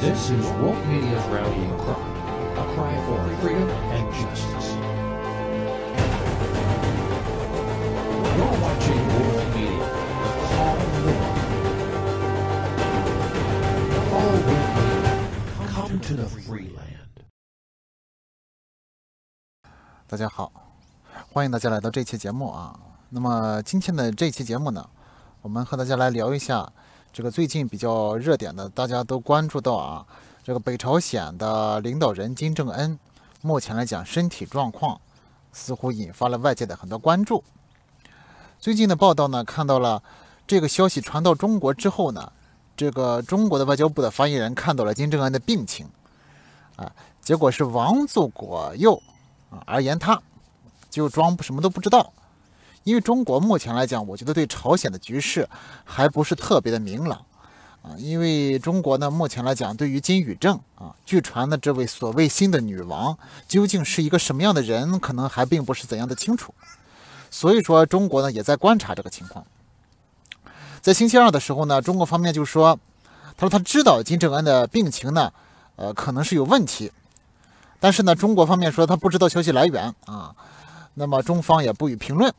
This is Media's Wolf freedom 大家好，欢迎大家来到这期节目啊。那么今天的这期节目呢，我们和大家来聊一下。这个最近比较热点的，大家都关注到啊，这个北朝鲜的领导人金正恩，目前来讲身体状况似乎引发了外界的很多关注。最近的报道呢，看到了这个消息传到中国之后呢，这个中国的外交部的发言人看到了金正恩的病情，啊，结果是王祖国右啊，而言他就装什么都不知道。因为中国目前来讲，我觉得对朝鲜的局势还不是特别的明朗啊。因为中国呢，目前来讲，对于金宇正啊，据传的这位所谓新的女王究竟是一个什么样的人，可能还并不是怎样的清楚。所以说，中国呢也在观察这个情况。在星期二的时候呢，中国方面就说，他说他知道金正恩的病情呢，呃，可能是有问题，但是呢，中国方面说他不知道消息来源啊，那么中方也不予评论。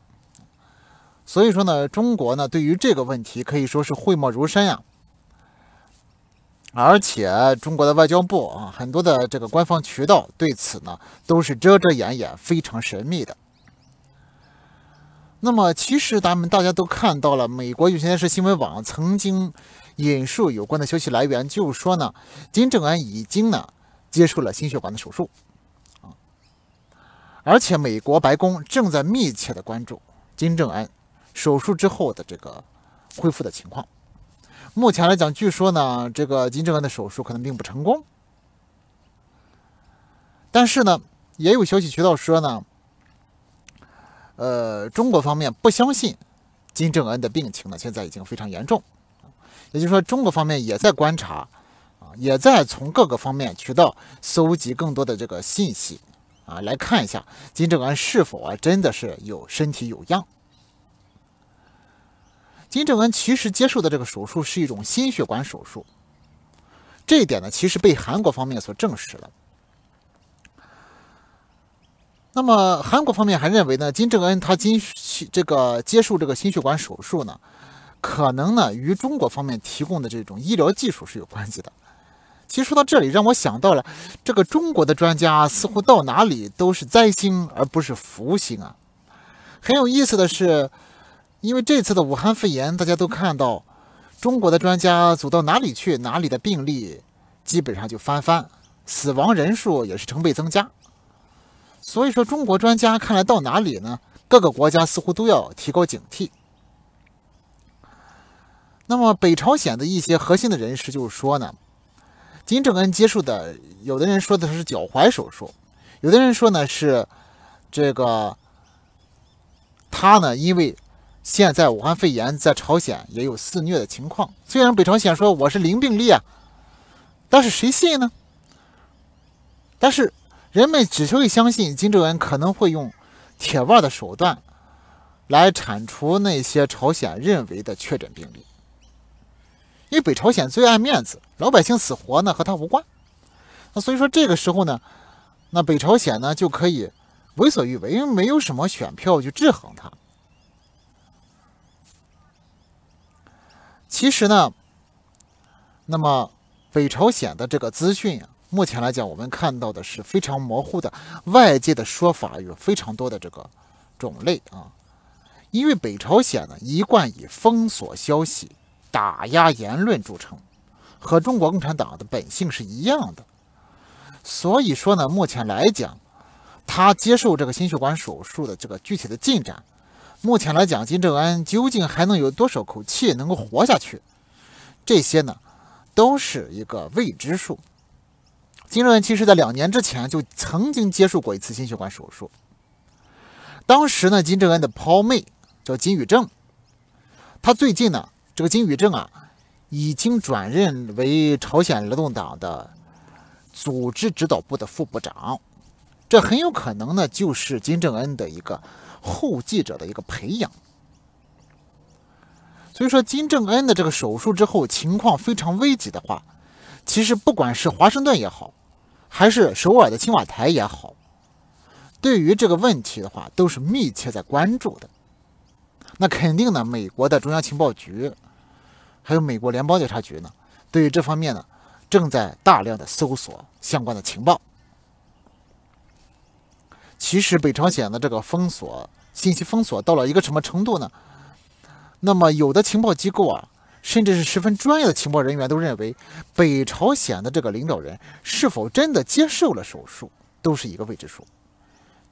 所以说呢，中国呢对于这个问题可以说是讳莫如深呀，而且中国的外交部啊，很多的这个官方渠道对此呢都是遮遮掩掩，非常神秘的。那么，其实咱们大家都看到了，美国有线电视新闻网曾经引述有关的消息来源，就说呢，金正恩已经呢接受了心血管的手术啊，而且美国白宫正在密切的关注金正恩。手术之后的这个恢复的情况，目前来讲，据说呢，这个金正恩的手术可能并不成功。但是呢，也有消息渠道说呢，呃，中国方面不相信金正恩的病情呢，现在已经非常严重。也就是说，中国方面也在观察啊，也在从各个方面渠道搜集更多的这个信息啊，来看一下金正恩是否啊真的是有身体有恙。金正恩其实接受的这个手术是一种心血管手术，这一点呢，其实被韩国方面所证实了。那么韩国方面还认为呢，金正恩他今这个接受这个心血管手术呢，可能呢与中国方面提供的这种医疗技术是有关系的。其实说到这里，让我想到了，这个中国的专家似乎到哪里都是灾星而不是福星啊。很有意思的是。因为这次的武汉肺炎，大家都看到中国的专家走到哪里去，哪里的病例基本上就翻番，死亡人数也是成倍增加。所以说，中国专家看来到哪里呢？各个国家似乎都要提高警惕。那么，北朝鲜的一些核心的人士就是说呢，金正恩接受的，有的人说的是脚踝手术，有的人说呢是这个他呢，因为。现在武汉肺炎在朝鲜也有肆虐的情况，虽然北朝鲜说我是零病例啊，但是谁信呢？但是人们只会相信金正恩可能会用铁腕的手段来铲除那些朝鲜认为的确诊病例，因为北朝鲜最爱面子，老百姓死活呢和他无关。那所以说这个时候呢，那北朝鲜呢就可以为所欲为，因为没有什么选票去制衡他。其实呢，那么北朝鲜的这个资讯啊，目前来讲，我们看到的是非常模糊的。外界的说法有非常多的这个种类啊，因为北朝鲜呢一贯以封锁消息、打压言论著称，和中国共产党的本性是一样的。所以说呢，目前来讲，他接受这个心血管手术的这个具体的进展。目前来讲，金正恩究竟还能有多少口气能够活下去？这些呢，都是一个未知数。金正恩其实，在两年之前就曾经接受过一次心血管手术。当时呢，金正恩的胞妹叫金宇正，他最近呢，这个金宇正啊，已经转任为朝鲜劳动党的组织指导部的副部长。这很有可能呢，就是金正恩的一个后继者的一个培养。所以说，金正恩的这个手术之后情况非常危急的话，其实不管是华盛顿也好，还是首尔的青瓦台也好，对于这个问题的话，都是密切在关注的。那肯定呢，美国的中央情报局，还有美国联邦调查局呢，对于这方面呢，正在大量的搜索相关的情报。其实北朝鲜的这个封锁信息封锁到了一个什么程度呢？那么有的情报机构啊，甚至是十分专业的情报人员都认为，北朝鲜的这个领导人是否真的接受了手术，都是一个未知数。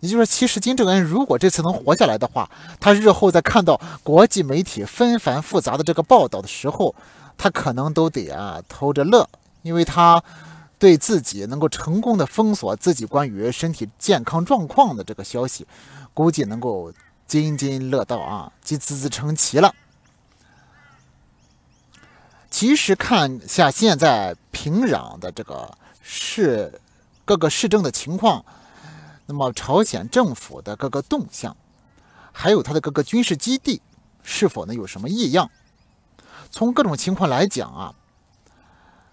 也就是说，其实金正恩如果这次能活下来的话，他日后再看到国际媒体纷繁复杂的这个报道的时候，他可能都得啊偷着乐，因为他。对自己能够成功的封锁自己关于身体健康状况的这个消息，估计能够津津乐道啊，及啧啧称奇了。其实看下现在平壤的这个市，各个市政的情况，那么朝鲜政府的各个动向，还有它的各个军事基地是否呢有什么异样？从各种情况来讲啊。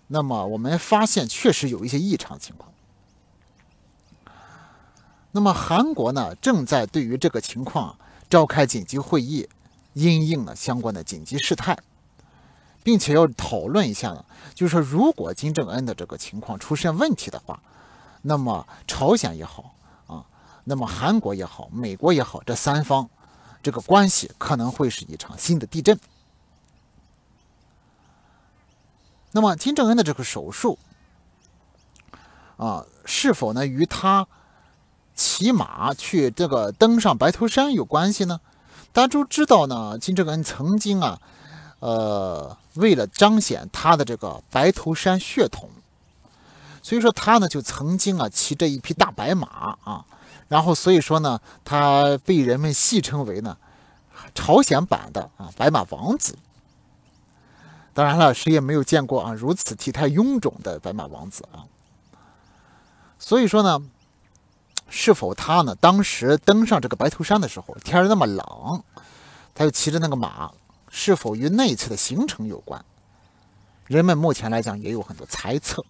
那么我们发现确实有一些异常情况。那么韩国呢，正在对于这个情况召开紧急会议，因应了相关的紧急事态，并且要讨论一下呢，就是说如果金正恩的这个情况出现问题的话，那么朝鲜也好啊，那么韩国也好，美国也好，这三方这个关系可能会是一场新的地震。那么金正恩的这个手术，啊，是否呢与他骑马去这个登上白头山有关系呢？大家都知道呢，金正恩曾经啊，呃，为了彰显他的这个白头山血统，所以说他呢就曾经啊骑着一匹大白马啊，然后所以说呢，他被人们戏称为呢朝鲜版的啊白马王子。当然了，谁也没有见过啊如此体态臃肿的白马王子啊。所以说呢，是否他呢当时登上这个白头山的时候，天那么冷，他又骑着那个马，是否与那次的行程有关？人们目前来讲也有很多猜测。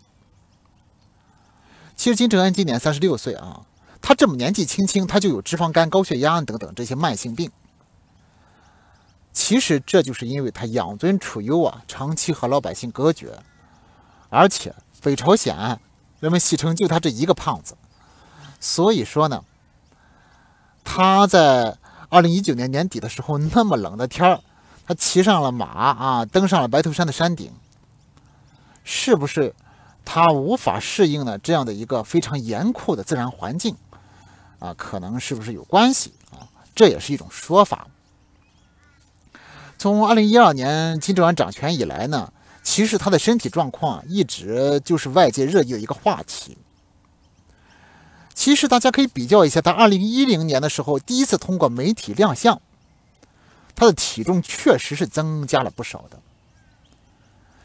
其实金正恩今年三十六岁啊，他这么年纪轻轻，他就有脂肪肝、高血压等等这些慢性病。其实这就是因为他养尊处优啊，长期和老百姓隔绝，而且北朝鲜人们戏称就他这一个胖子，所以说呢，他在二零一九年年底的时候，那么冷的天儿，他骑上了马啊，登上了白头山的山顶，是不是他无法适应了这样的一个非常严酷的自然环境啊？可能是不是有关系啊？这也是一种说法。从二零一二年金正恩掌权以来呢，其实他的身体状况一直就是外界热议的一个话题。其实大家可以比较一下，在二零一零年的时候，第一次通过媒体亮相，他的体重确实是增加了不少的。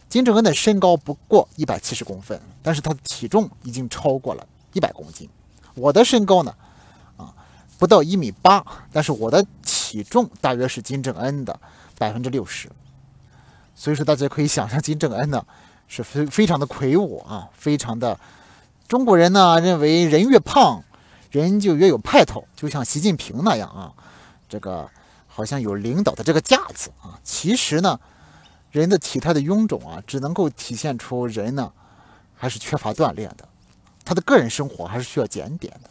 金正恩的身高不过一百七十公分，但是他的体重已经超过了一百公斤。我的身高呢，啊，不到一米八，但是我的体重大约是金正恩的。百分之六十，所以说大家可以想象金正恩呢是非非常的魁梧啊，非常的中国人呢认为人越胖人就越有派头，就像习近平那样啊，这个好像有领导的这个架子啊。其实呢，人的体态的臃肿啊，只能够体现出人呢还是缺乏锻炼的，他的个人生活还是需要检点的。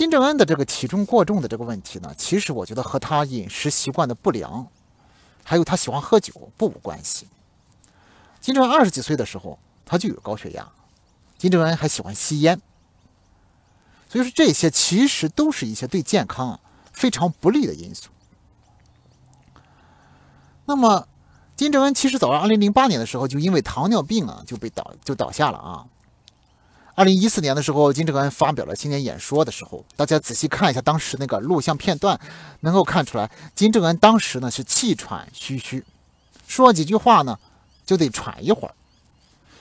金正恩的这个体重过重的这个问题呢，其实我觉得和他饮食习惯的不良，还有他喜欢喝酒不无关系。金正恩二十几岁的时候，他就有高血压，金正恩还喜欢吸烟，所以说这些其实都是一些对健康非常不利的因素。那么，金正恩其实早在二零零八年的时候，就因为糖尿病啊就被倒就倒下了啊。二零一四年的时候，金正恩发表了新年演说的时候，大家仔细看一下当时那个录像片段，能够看出来，金正恩当时呢是气喘吁吁，说几句话呢就得喘一会儿。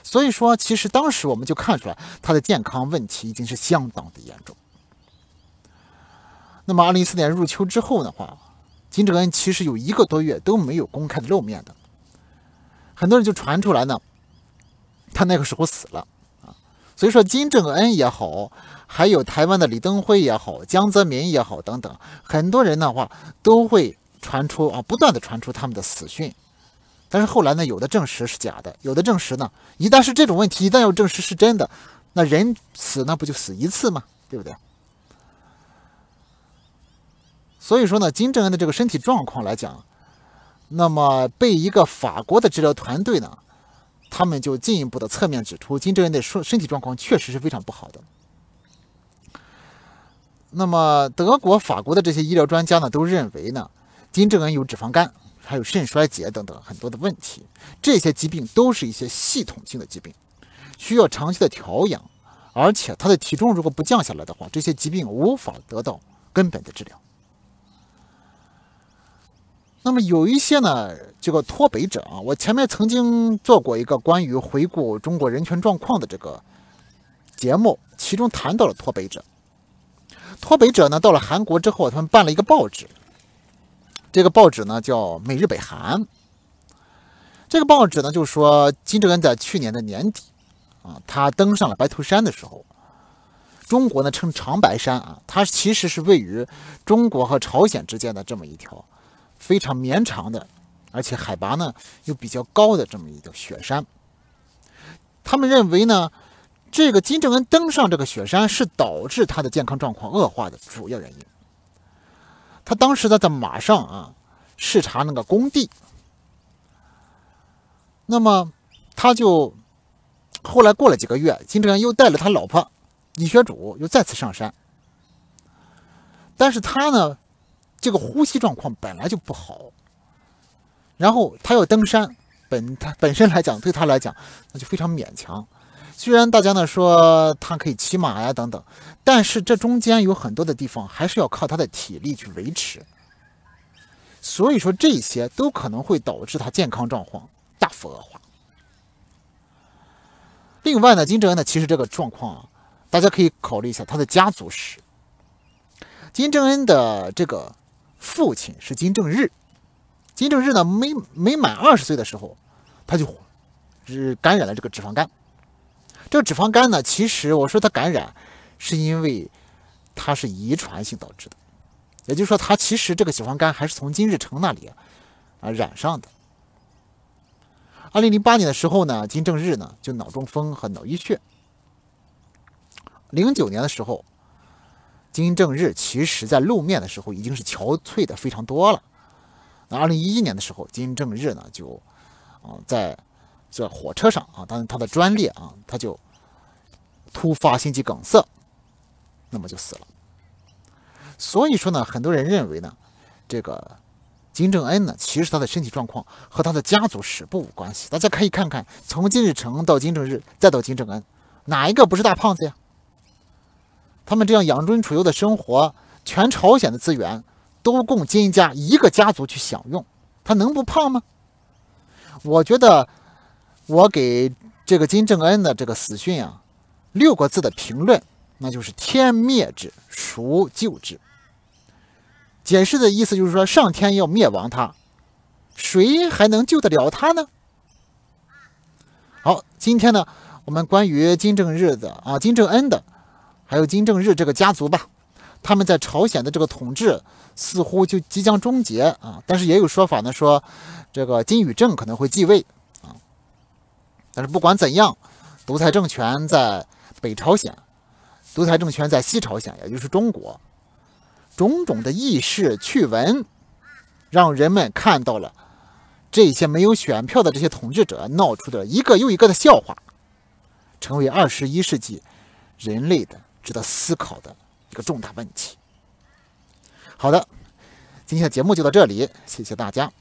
所以说，其实当时我们就看出来他的健康问题已经是相当的严重。那么二零一四年入秋之后的话，金正恩其实有一个多月都没有公开的露面的，很多人就传出来呢，他那个时候死了。所以说，金正恩也好，还有台湾的李登辉也好，江泽民也好等等，很多人的话都会传出啊，不断的传出他们的死讯。但是后来呢，有的证实是假的，有的证实呢，一旦是这种问题，一旦要证实是真的，那人死那不就死一次吗？对不对？所以说呢，金正恩的这个身体状况来讲，那么被一个法国的治疗团队呢。他们就进一步的侧面指出，金正恩的身身体状况确实是非常不好的。那么，德国、法国的这些医疗专家呢，都认为呢，金正恩有脂肪肝，还有肾衰竭等等很多的问题。这些疾病都是一些系统性的疾病，需要长期的调养。而且，他的体重如果不降下来的话，这些疾病无法得到根本的治疗。那么有一些呢，这个脱北者啊，我前面曾经做过一个关于回顾中国人权状况的这个节目，其中谈到了脱北者。脱北者呢，到了韩国之后，他们办了一个报纸，这个报纸呢叫《美日北韩》。这个报纸呢，就是说金正恩在去年的年底啊，他登上了白头山的时候，中国呢称长白山啊，它其实是位于中国和朝鲜之间的这么一条。非常绵长的，而且海拔呢又比较高的这么一个雪山。他们认为呢，这个金正恩登上这个雪山是导致他的健康状况恶化的主要原因。他当时呢在马上啊视察那个工地，那么他就后来过了几个月，金正恩又带了他老婆李雪主又再次上山，但是他呢。这个呼吸状况本来就不好，然后他要登山，本他本身来讲对他来讲那就非常勉强。虽然大家呢说他可以骑马呀等等，但是这中间有很多的地方还是要靠他的体力去维持。所以说这些都可能会导致他健康状况大幅恶化。另外呢，金正恩呢其实这个状况啊，大家可以考虑一下他的家族史。金正恩的这个。父亲是金正日，金正日呢没没满二十岁的时候，他就，是感染了这个脂肪肝。这个脂肪肝呢，其实我说他感染，是因为他是遗传性导致的，也就是说他其实这个脂肪肝还是从金日成那里啊染上的。二零零八年的时候呢，金正日呢就脑中风和脑溢血。零九年的时候。金正日其实在露面的时候已经是憔悴的非常多了。那二零一一年的时候，金正日呢就，啊，在这火车上啊，当然他的专列啊，他就突发心肌梗塞，那么就死了。所以说呢，很多人认为呢，这个金正恩呢，其实他的身体状况和他的家族史不无关系。大家可以看看，从金日成到金正日再到金正恩，哪一个不是大胖子呀？他们这样养尊处优的生活，全朝鲜的资源都供金家一个家族去享用，他能不胖吗？我觉得，我给这个金正恩的这个死讯啊，六个字的评论，那就是天灭之，孰救之？解释的意思就是说，上天要灭亡他，谁还能救得了他呢？好，今天呢，我们关于金正日的啊，金正恩的。还有金正日这个家族吧，他们在朝鲜的这个统治似乎就即将终结啊。但是也有说法呢，说这个金宇镇可能会继位啊。但是不管怎样，独裁政权在北朝鲜，独裁政权在西朝鲜，也就是中国，种种的轶事趣闻，让人们看到了这些没有选票的这些统治者闹出的一个又一个的笑话，成为二十一世纪人类的。值得思考的一个重大问题。好的，今天的节目就到这里，谢谢大家。